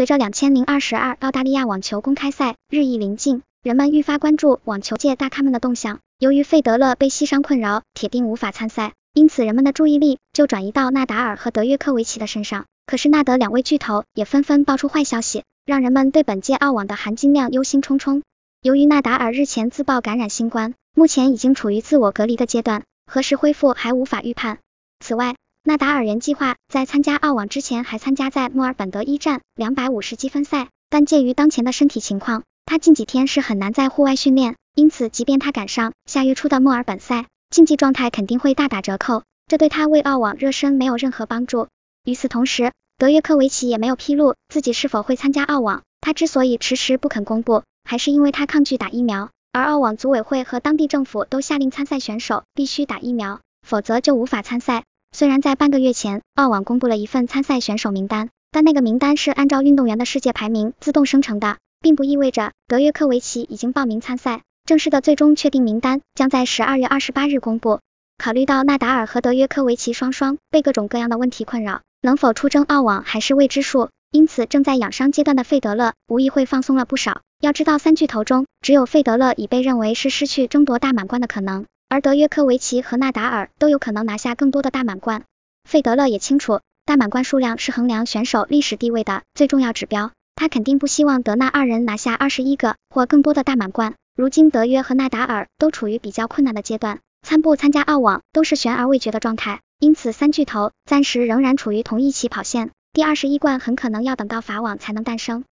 随着两千零二十二澳大利亚网球公开赛日益临近，人们愈发关注网球界大咖们的动向。由于费德勒被膝伤困扰，铁定无法参赛，因此人们的注意力就转移到纳达尔和德约科维奇的身上。可是纳德两位巨头也纷纷爆出坏消息，让人们对本届澳网的含金量忧心忡忡。由于纳达尔日前自曝感染新冠，目前已经处于自我隔离的阶段，何时恢复还无法预判。此外，纳达尔原计划在参加澳网之前还参加在墨尔本的一站两百五十积分赛，但鉴于当前的身体情况，他近几天是很难在户外训练，因此即便他赶上下月初的墨尔本赛，竞技状态肯定会大打折扣，这对他为澳网热身没有任何帮助。与此同时，德约科维奇也没有披露自己是否会参加澳网，他之所以迟迟不肯公布，还是因为他抗拒打疫苗，而澳网组委会和当地政府都下令参赛选手必须打疫苗，否则就无法参赛。虽然在半个月前，澳网公布了一份参赛选手名单，但那个名单是按照运动员的世界排名自动生成的，并不意味着德约科维奇已经报名参赛。正式的最终确定名单将在十二月二十八日公布。考虑到纳达尔和德约科维奇双双被各种各样的问题困扰，能否出征澳网还是未知数。因此，正在养伤阶段的费德勒无疑会放松了不少。要知道，三巨头中只有费德勒已被认为是失去争夺大满贯的可能。而德约科维奇和纳达尔都有可能拿下更多的大满贯，费德勒也清楚，大满贯数量是衡量选手历史地位的最重要指标，他肯定不希望德纳二人拿下二十一个或更多的大满贯。如今，德约和纳达尔都处于比较困难的阶段，参不参加澳网都是悬而未决的状态，因此三巨头暂时仍然处于同一起跑线，第二十一冠很可能要等到法网才能诞生。